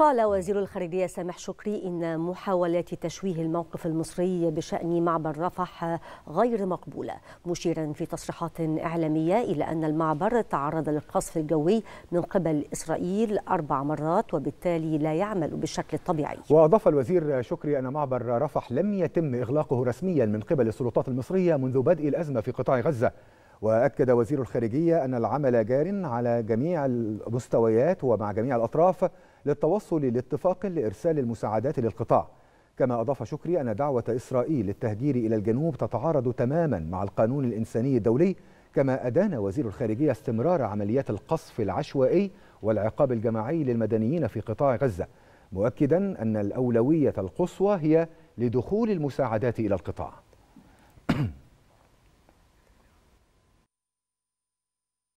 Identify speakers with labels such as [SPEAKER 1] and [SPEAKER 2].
[SPEAKER 1] قال وزير الخارجية سامح شكري إن محاولات تشويه الموقف المصري بشأن معبر رفح غير مقبولة مشيرا في تصريحات إعلامية إلى أن المعبر تعرض للقصف الجوي من قبل إسرائيل أربع مرات وبالتالي لا يعمل بالشكل الطبيعي
[SPEAKER 2] وأضاف الوزير شكري أن معبر رفح لم يتم إغلاقه رسميا من قبل السلطات المصرية منذ بدء الأزمة في قطاع غزة وأكد وزير الخارجية أن العمل جار على جميع المستويات ومع جميع الأطراف للتوصل لاتفاق لإرسال المساعدات للقطاع كما أضاف شكري أن دعوة إسرائيل للتهجير إلى الجنوب تتعارض تماما مع القانون الإنساني الدولي كما أدان وزير الخارجية استمرار عمليات القصف العشوائي والعقاب الجماعي للمدنيين في قطاع غزة مؤكدا أن الأولوية القصوى هي لدخول المساعدات إلى القطاع